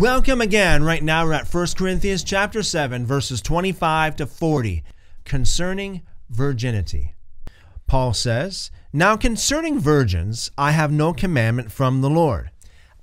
Welcome again. Right now we're at 1 Corinthians chapter 7 verses 25 to 40 concerning virginity. Paul says, "Now concerning virgins, I have no commandment from the Lord."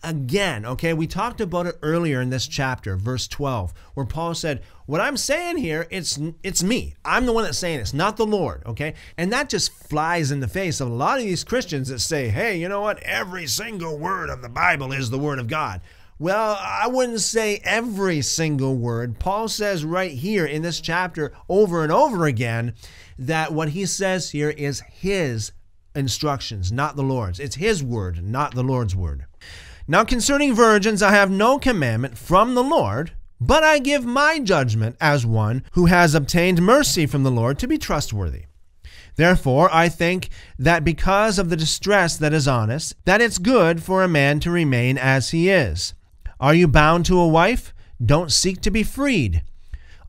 Again, okay, we talked about it earlier in this chapter, verse 12, where Paul said, "What I'm saying here, it's it's me. I'm the one that's saying this, not the Lord." Okay? And that just flies in the face of a lot of these Christians that say, "Hey, you know what? Every single word of the Bible is the word of God." Well, I wouldn't say every single word. Paul says right here in this chapter over and over again that what he says here is his instructions, not the Lord's. It's his word, not the Lord's word. Now, concerning virgins, I have no commandment from the Lord, but I give my judgment as one who has obtained mercy from the Lord to be trustworthy. Therefore, I think that because of the distress that is on us, that it's good for a man to remain as he is are you bound to a wife? Don't seek to be freed.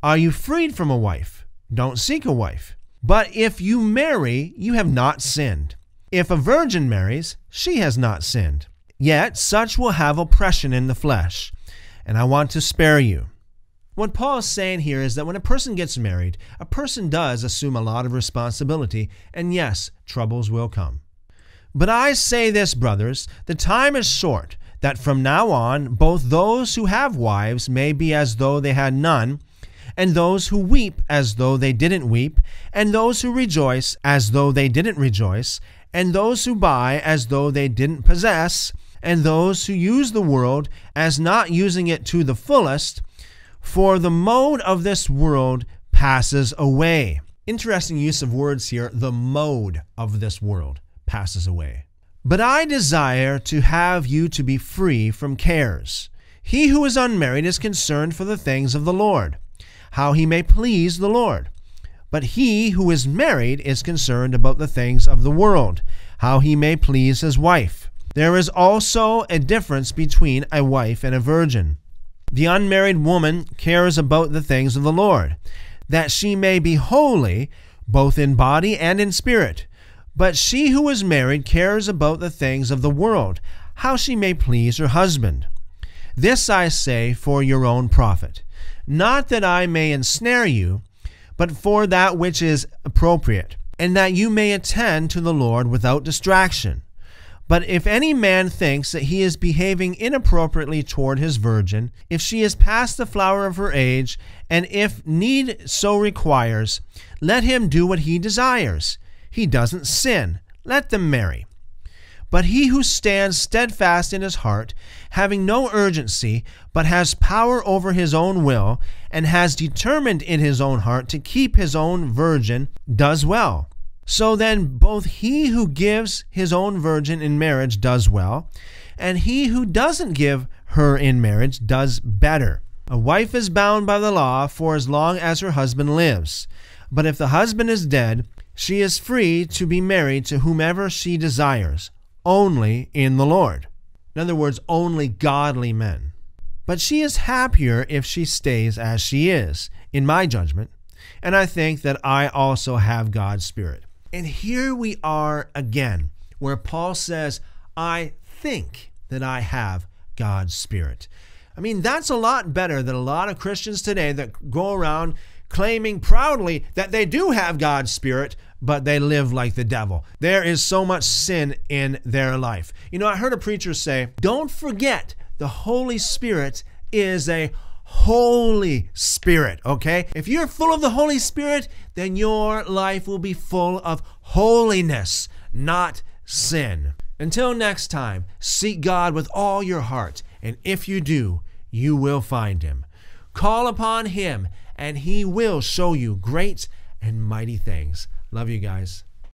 Are you freed from a wife? Don't seek a wife. But if you marry, you have not sinned. If a virgin marries, she has not sinned. Yet such will have oppression in the flesh, and I want to spare you. What Paul is saying here is that when a person gets married, a person does assume a lot of responsibility, and yes, troubles will come. But I say this, brothers, the time is short that from now on both those who have wives may be as though they had none, and those who weep as though they didn't weep, and those who rejoice as though they didn't rejoice, and those who buy as though they didn't possess, and those who use the world as not using it to the fullest, for the mode of this world passes away. Interesting use of words here the mode of this world passes away. But I desire to have you to be free from cares. He who is unmarried is concerned for the things of the Lord, how he may please the Lord. But he who is married is concerned about the things of the world, how he may please his wife. There is also a difference between a wife and a virgin. The unmarried woman cares about the things of the Lord, that she may be holy both in body and in spirit. But she who is married cares about the things of the world, how she may please her husband. This I say for your own profit, not that I may ensnare you, but for that which is appropriate, and that you may attend to the Lord without distraction. But if any man thinks that he is behaving inappropriately toward his virgin, if she is past the flower of her age, and if need so requires, let him do what he desires he doesn't sin. Let them marry. But he who stands steadfast in his heart, having no urgency, but has power over his own will, and has determined in his own heart to keep his own virgin, does well. So then, both he who gives his own virgin in marriage does well, and he who doesn't give her in marriage does better. A wife is bound by the law for as long as her husband lives. But if the husband is dead, she is free to be married to whomever she desires, only in the Lord. In other words, only godly men. But she is happier if she stays as she is, in my judgment, and I think that I also have God's Spirit. And here we are again, where Paul says, I think that I have God's Spirit. I mean, that's a lot better than a lot of Christians today that go around claiming proudly that they do have God's Spirit, but they live like the devil. There is so much sin in their life. You know, I heard a preacher say, Don't forget the Holy Spirit is a Holy Spirit, okay? If you're full of the Holy Spirit, then your life will be full of holiness, not sin. Until next time, seek God with all your heart, and if you do, you will find him. Call upon him, and he will show you great and mighty things. Love you guys.